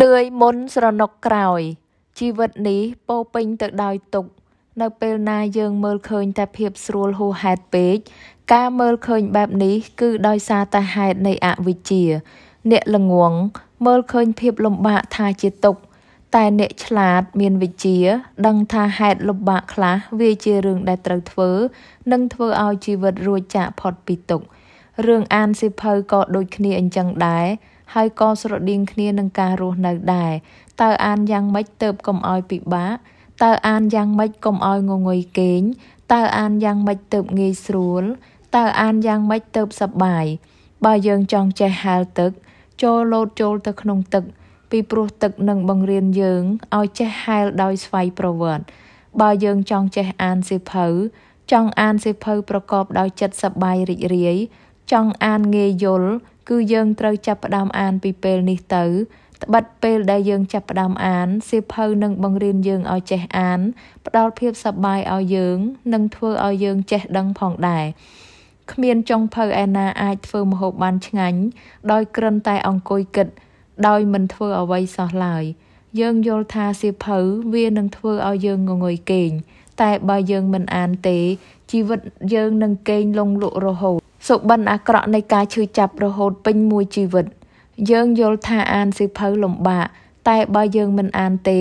នឿយមុនស្រណុកក្រោយជីវិតនេះពោពេញទៅដោយទុក្ខនៅពេលណាយើងមើលឃើញតែភាពស្រួលហួសហេតុពេកការមើលឃើញបែបនេះគឺដោយសារតែហេតុនៃអវិជ្ជា អ្នកល្ងងមើលឃើញភាពលំបាកថាជាទុក្ខតែអ្នកឆ្លាតមានវិជ្ជាដឹងថាហេតុលំបាកខ្លះវាជារឿងដែលត្រូវធ្វើនិងធ្វើឲ្យជីវិតរួចចាកផុតពីទុក្ខរឿងអានសិភៅក៏ដូចគ្នាអញ្ចឹងដែរហើយក៏ស្រដៀងគ្នានឹងការរស់នៅដែរតើអានយ៉ាងម៉េចទៅកុំឲ្យពិបាកតើអានយ៉ាងម៉េចកុំឲ្យងងុយគេងតើអានយ៉ាងម៉េចទៅងាយស្រួលតើអានយ៉ាងម៉េចទៅសប្បាយបើយើងចង់ចេះហែលទឹក ចូលលោតចូលទៅក្នុងទឹក ពីព្រោះទឹកនឹងបង្រៀនយើងឲ្យចេះហែលដោយស្វ័យប្រវត្តិបើយើងចង់ចេះអានសៀវភៅចង់អានសៀវភៅប្រកបដោយចិត្តសប្បាយរីករាយ ចង់អានងាយយល់គឺយើងត្រូវចាប់ផ្ដើមអានពីពេលនេះទៅ ត្បិតពេលដែលយើងចាប់ផ្ដើមអានសៀវភៅនឹងបង្រៀនយើងឲ្យចេះអាន ផ្ដល់ភាពសប្បាយឲ្យយើងនិងធ្វើឲ្យយើងចេះដឹងផងដែរគ្មានចុងភៅឯណាអាចធ្វើម្ហូបបានឆ្ងាញ់ដោយគ្រាន់តែអង្គុយគិតដោយមិនធ្វើ អ្វីសោះឡើយយើងយល់ថាសៀវភៅវានឹងធ្វើឲ្យយើងងងុយគេងតែបើយើងមិនអានទេជីវិតយើងនឹងគេងលងលក់រហូតសុបិនអាក្រក់នៃការឈឺចាប់រហូតពេញមួយជីវិត យើងយល់ថាអានសៀវភៅលំបាកតែបើយើងមិនអានទេ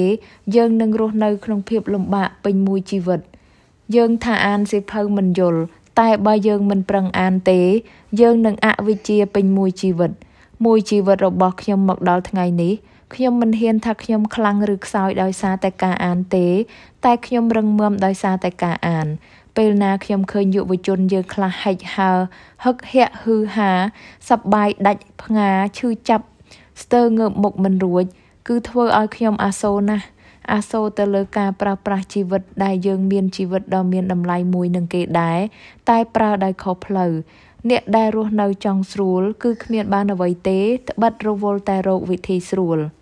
យើងនឹងរស់នៅក្នុងភាពលំបាកពេញមួយជីវិត យើងថាអានសៀវភៅមិនយល់តែបើយើងមិនប្រឹងអានទេ យើងនឹងអវិជ្ជាពេញមួយជីវិត មួយជីវិតរបស់ខ្ញុំមកដល់ថ្ងៃនេះខ្ញុំមិនហ៊ានថាខ្ញុំខ្លាំងឬខ្សោយដោយសារតែការអានទេ តែខ្ញុំរឹងមាំដោយសារតែការអាន ពេលណាខ្ញុំឃើញយុវជនយើងខ្លះហែកហើហឹកហាក់ហឺហា សប្បាយដាច់ផ្ងាឈឺចាប់ស្ទើងើបមុខមិនរួចគឺធ្វើឲ្យខ្ញុំអាសូរណាស់អាសូរទៅលើការប្រើប្រាស់ជីវិតដែលយើងមានជីវិតដ៏មានតម្លៃមួយនឹងគេដែរតែប្រើដោយខុសផ្លូវអ្នកដែលរស់នៅចង់ស្រួលគឺគ្មានបានអ្វីទេត្បិតរវល់តែរោគវិធីស្រួល។